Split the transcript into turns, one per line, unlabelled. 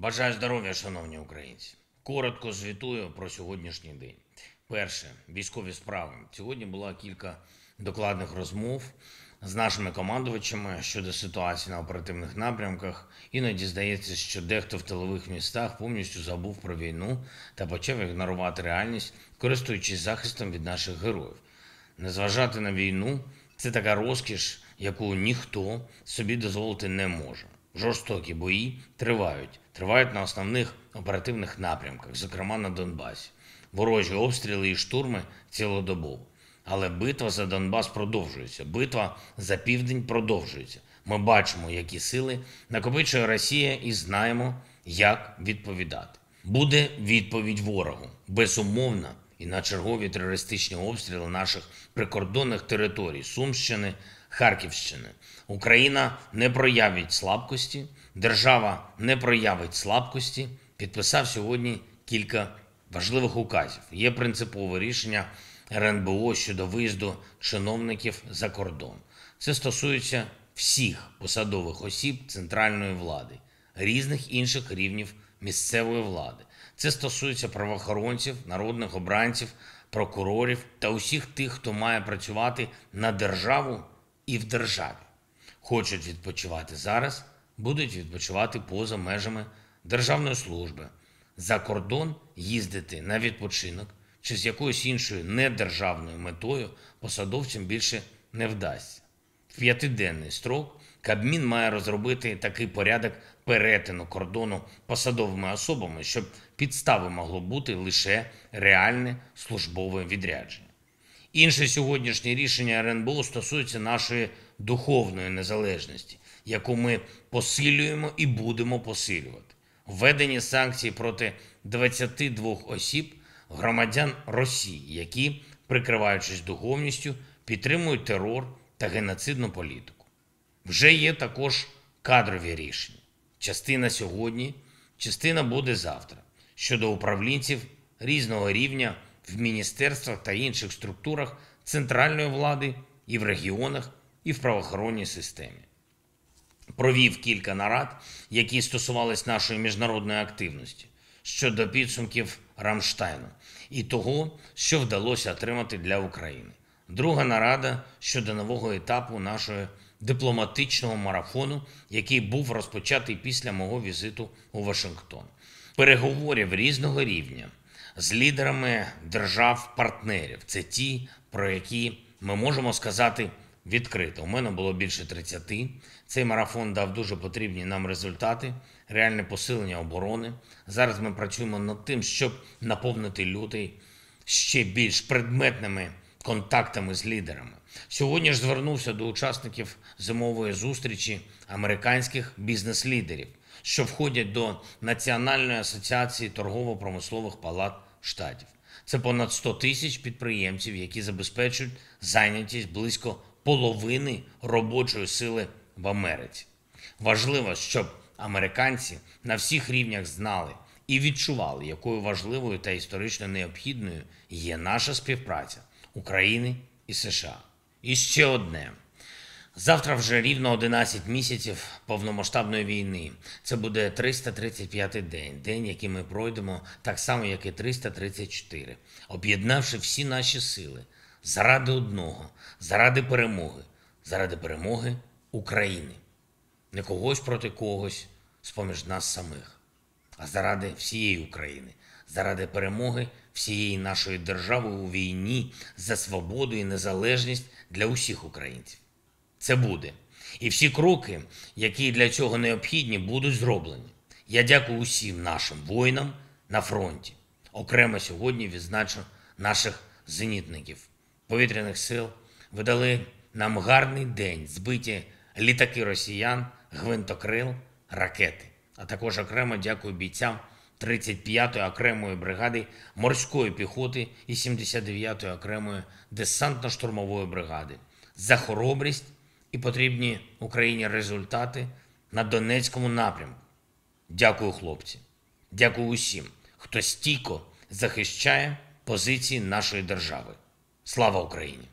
Бажаю здоров'я, шановні українці. Коротко звітую про сьогоднішній день. Перше військові справи. Сьогодні було кілька докладних розмов з нашими командувачами щодо ситуації на оперативних напрямках. Іноді здається, що дехто в тилових містах повністю забув про війну та почав ігнорувати реальність, користуючись захистом від наших героїв. Незважати на війну це така розкіш, яку ніхто собі дозволити не може. Жорстокі бої тривають, тривають на основних оперативних напрямках, зокрема на Донбасі. Ворожі обстріли і штурми цілодобово. Але битва за Донбас продовжується. Битва за південь продовжується. Ми бачимо, які сили накопичує Росія, і знаємо, як відповідати. Буде відповідь ворогу безумовна і на чергові терористичні обстріли наших прикордонних територій Сумщини, Харківщини. Україна не проявить слабкості, держава не проявить слабкості. Підписав сьогодні кілька важливих указів. Є принципове рішення РНБО щодо виїзду чиновників за кордон. Це стосується всіх посадових осіб центральної влади, різних інших рівнів місцевої влади. Це стосується правоохоронців, народних обранців, прокурорів та усіх тих, хто має працювати на державу і в державі. Хочуть відпочивати зараз, будуть відпочивати поза межами державної служби, за кордон їздити на відпочинок чи з якоюсь іншою недержавною метою посадовцям більше не вдасться. В п'ятиденний строк Кабмін має розробити такий порядок перетину кордону посадовими особами, щоб підстави могло бути лише реальне службове відрядження. Інше сьогоднішнє рішення РНБО стосується нашої духовної незалежності, яку ми посилюємо і будемо посилювати. Введені санкції проти 22 осіб, громадян Росії, які, прикриваючись духовністю, підтримують терор та геноцидну політику. Вже є також кадрові рішення. Частина сьогодні, частина буде завтра щодо управлінців різного рівня в міністерствах та інших структурах центральної влади, і в регіонах, і в правоохоронній системі. Провів кілька нарад, які стосувались нашої міжнародної активності щодо підсумків Рамштайну і того, що вдалося отримати для України. Друга нарада щодо нового етапу нашого дипломатичного марафону, який був розпочатий після мого візиту у Вашингтон, переговорів різного рівня з лідерами держав-партнерів. Це ті, про які ми можемо сказати відкрито. У мене було більше 30. Цей марафон дав дуже потрібні нам результати, реальне посилення оборони. Зараз ми працюємо над тим, щоб наповнити людей ще більш предметними контактами з лідерами. Сьогодні ж звернувся до учасників зимової зустрічі американських бізнес-лідерів, що входять до Національної асоціації торгово-промислових палат штатів. Це понад 100 тисяч підприємців, які забезпечують зайнятість близько половини робочої сили в Америці. Важливо, щоб американці на всіх рівнях знали і відчували, якою важливою та історично необхідною є наша співпраця України і США. І ще одне. Завтра вже рівно 11 місяців повномасштабної війни. Це буде 335 день, день, який ми пройдемо так само, як і 334, об'єднавши всі наші сили заради одного, заради перемоги, заради перемоги України, не когось проти когось з-поміж нас самих, а заради всієї України, заради перемоги всієї нашої держави у війні за свободу і незалежність для усіх українців. Це буде. І всі кроки, які для цього необхідні, будуть зроблені. Я дякую усім нашим воїнам на фронті. Окремо сьогодні відзначу наших зенітників повітряних сил. Видали нам гарний день, збиті літаки росіян, гвинтокрил, ракети. А також окремо дякую бійцям 35-ї окремої бригади морської піхоти і 79-ї окремої десантно-штурмової бригади за хоробрість і потрібні Україні результати на Донецькому напрямку. Дякую, хлопці. Дякую усім, хто стійко захищає позиції нашої держави. Слава Україні!